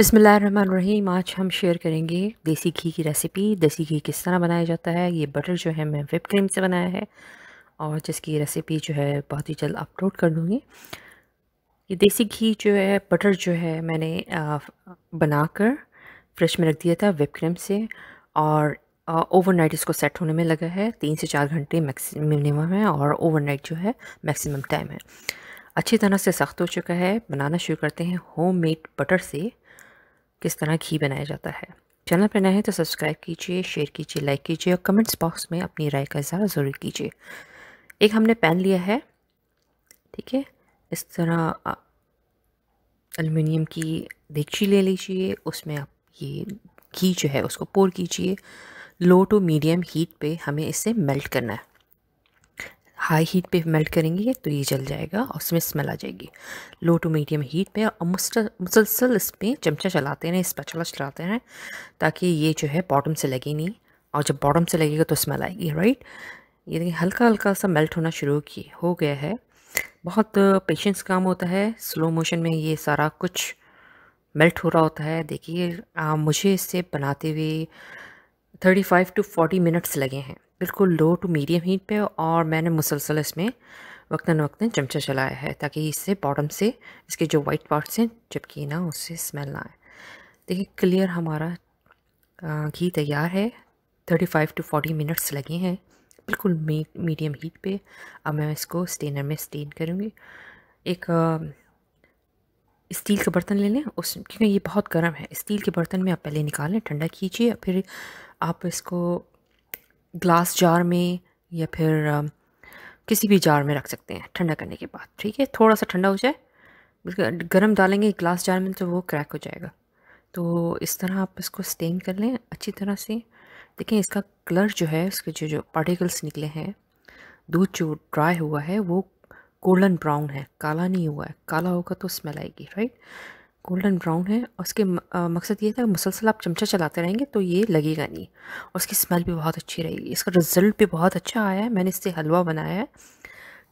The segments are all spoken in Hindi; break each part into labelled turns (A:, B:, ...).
A: बसमीम आज हम शेयर करेंगे देसी घी की रेसिपी देसी घी किस तरह बनाया जाता है ये बटर जो है मैं विप क्रीम से बनाया है और जिसकी रेसिपी जो है बहुत ही जल्द अपलोड कर दूँगी ये देसी घी जो है बटर जो है मैंने बनाकर फ्रिज में रख दिया था विप क्रीम से और ओवरनाइट इसको सेट होने में लगा है तीन से चार घंटे मिनिमम है और ओवरनाइट जो है मैक्सिमम टाइम है अच्छी तरह से सख्त हो चुका है बनाना शुरू करते हैं होममेड बटर से किस तरह घी बनाया जाता है चैनल पर नए हैं तो सब्सक्राइब कीजिए शेयर कीजिए लाइक कीजिए और कमेंट्स बॉक्स में अपनी राय का इजहार ज़रूर कीजिए एक हमने पैन लिया है ठीक है इस तरह अलमिनियम की देगची ले लीजिए उसमें आप ये घी जो है उसको पोर कीजिए लो टू मीडियम हीट पे हमें इसे मेल्ट करना है हाई हीट पे मेल्ट करेंगे तो ये जल जाएगा और उसमें स्मेल आ जाएगी लो टू मीडियम हीट पे और मुसलसल इस पर चमचा चलाते रहें स्पैचुला चलाते रहें ताकि ये जो है बॉटम से लगे नहीं और जब बॉटम से लगेगा तो स्मेल आएगी राइट ये देखिए हल्का हल्का सा मेल्ट होना शुरू की हो गया है बहुत पेशेंस काम होता है स्लो मोशन में ये सारा कुछ मेल्ट हो रहा होता है देखिए मुझे इसे बनाते हुए thirty five to forty minutes लगे हैं बिल्कुल लो टू मीडियम हीट पे और मैंने मुसलसल इसमें वक्ता वक्ता चमचा चलाया है ताकि इससे बॉटम से इसके जो वाइट पार्ट्स हैं चिपकी ना उससे स्मेल ना आए देखिए क्लियर हमारा घी तैयार है thirty five to forty minutes लगे हैं बिल्कुल मीडियम हीट पे अब मैं इसको स्टेनर में स्टेन करूँगी एक स्टील का बर्तन ले लें उस क्योंकि ये बहुत गर्म है स्टील के बर्तन में आप पहले निकाल लें ठंडा कीजिए फिर आप इसको ग्लास जार में या फिर किसी भी जार में रख सकते हैं ठंडा करने के बाद ठीक है थोड़ा सा ठंडा हो जाए गर्म डालेंगे ग्लास जार में तो वो क्रैक हो जाएगा तो इस तरह आप इसको स्टेन कर लें अच्छी तरह से देखें इसका कलर जो है उसके जो जो पार्टिकल्स निकले हैं दूध जो ड्राई हुआ है वो गोल्डन ब्राउन है काला नहीं हुआ है काला होगा तो स्मेल आएगी राइट गोल्डन ब्राउन है और उसके मकसद ये था मुसलसल आप चमचा चलाते रहेंगे तो ये लगेगा नहीं और उसकी स्मेल भी बहुत अच्छी रहेगी इसका रिज़ल्ट भी बहुत अच्छा आया है मैंने इससे हलवा बनाया है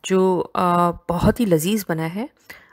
A: जो आ, बहुत ही लजीज बना है